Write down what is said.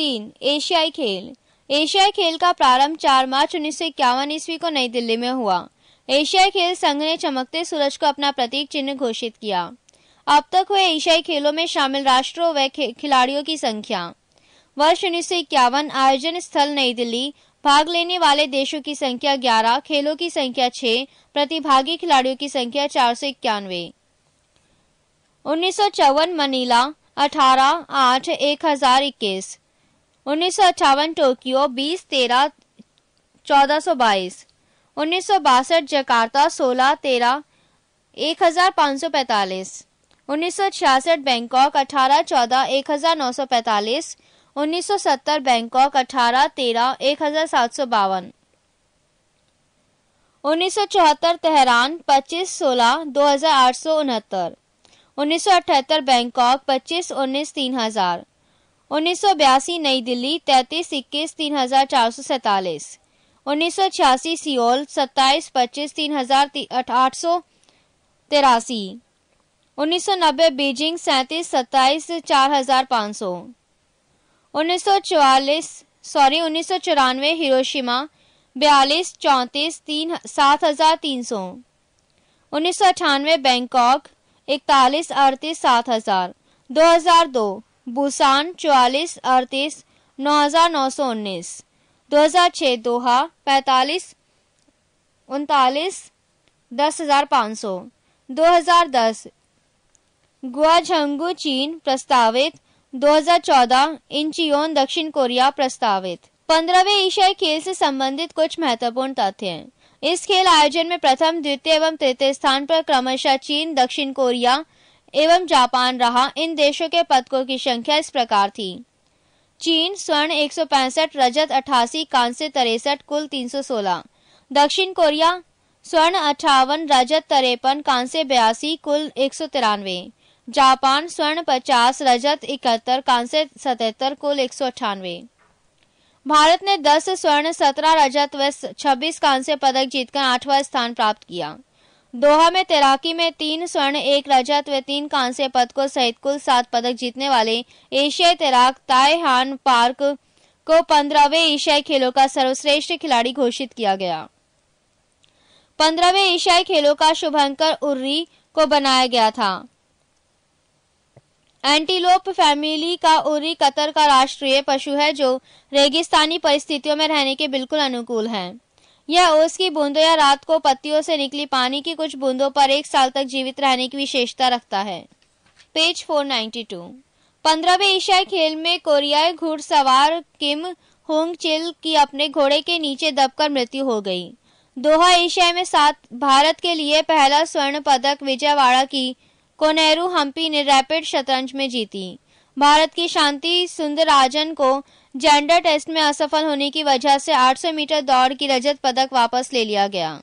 तीन एशियाई खेल एशियाई खेल का प्रारंभ 4 मार्च उन्नीस ईस्वी को नई दिल्ली में हुआ एशियाई खेल संघ ने चमकते सूरज को अपना प्रतीक चिन्ह घोषित किया अब तक हुए एशियाई खेलों में शामिल राष्ट्रों व खिलाड़ियों की संख्या वर्ष उन्नीस आयोजन स्थल नई दिल्ली भाग लेने वाले देशों की संख्या 11, खेलों की संख्या 6, प्रतिभागी खिलाड़ियों की संख्या चार सौ इक्यानवे उन्नीस मनीला अठारह आठ एक हजार इक्कीस उन्नीस सौ अट्ठावन टोक्यो बीस तेरह चौदह सौ बाईस उन्नीस सौ बासठ जकार्ता सोलह तेरह एक हजार पाँच सौ पैतालीस उन्नीस सौ छियासठ बैंकॉक अठारह चौदह एक हजार नौ सौ पैतालीस उन्नीस सौ सत्तर बैंकॉक अठारह तेरह एक हजार सात सौ बावन उन्नीस सौ चौहत्तर तेहरान पच्चीस सोलह दो हजार आठ सौ उनहत्तर उन्नीस सौ अठहत्तर बैंकॉक पच्चीस उन्नीस तीन हजार उन्नीस नई दिल्ली तैतीस इक्कीस तीन हजार चार सौ सैतालीस उन्नीस सौ छियासी सियोल सत्ताईस पच्चीस तीन हजार आठ सौ तिरासी उन्नीस सौ नब्बे बीजिंग सैंतीस सत्ताईस चार हजार पाँच सौ उन्नीस सौ चवालीस सॉरी उन्नीस सौ चौरानवे हिरोशिमा बयालीस चौंतीस तीन सात हजार तीन सौ उन्नीस सौ अठानवे बैंकॉक इकतालीस अड़तीस सात हजार दो हजार दो बुसान चौवालीस अड़तीस नौ हज़ार नौ सौ उन्नीस दो हज़ार छः दोहा पैतालीस उनतालीस दस हज़ार पाँच सौ दो हज़ार दस गुआझंगू चीन प्रस्तावित 2014 इंचियोन दक्षिण कोरिया प्रस्तावित पंद्रहवें एशियाई खेल से संबंधित कुछ महत्वपूर्ण तथ्य हैं इस खेल आयोजन में प्रथम द्वितीय एवं तृतीय स्थान पर क्रमशः चीन दक्षिण कोरिया एवं जापान रहा इन देशों के पदकों की संख्या इस प्रकार थी चीन स्वर्ण 165 रजत 88 कांस्य तिरसठ कुल 316 दक्षिण कोरिया स्वर्ण अठावन रजत तिरपन कांस्य बयासी कुल एक सौ तिरानवे जापान स्वर्ण पचास रजत इकहत्तर कांस्य सतहत्तर कुल एक सौ भारत ने 10 स्वर्ण 17 रजत व 26 कांस्य पदक जीतकर आठवां स्थान प्राप्त किया दोहा में तैराकी में तीन स्वर्ण एक रजत व तीन कांस्य पदकों सहित कुल सात पदक जीतने वाले एशियाई तैराक ताय हान पार्क को पंद्रहवें एशियाई खेलों का सर्वश्रेष्ठ खिलाड़ी घोषित किया गया पंद्रहवें एशियाई खेलों का शुभंकर उर्री को बनाया गया था एंटीलोप फैमिली का उरी कतर का राष्ट्रीय पशु है जो रेगिस्तानी परिस्थितियों में रहने के बिल्कुल अनुकूल है यह ओस की बूंदों या रात को पत्तियों से निकली पानी की कुछ बूंदों पर एक साल तक जीवित रहने की विशेषता रखता है पेज 492 पंद्रहवें एशियाई खेल में कोरियाई घुड़सवार किम होंग चिल की अपने घोड़े के नीचे दबकर मृत्यु हो गई दोहा एशिया में सात भारत के लिए पहला स्वर्ण पदक विजयवाड़ा की कोनेरू हम्पी ने रैपिड शतरंज में जीती भारत की शांति सुंदराजन को जेंडर टेस्ट में असफल होने की वजह से 800 मीटर दौड़ की रजत पदक वापस ले लिया गया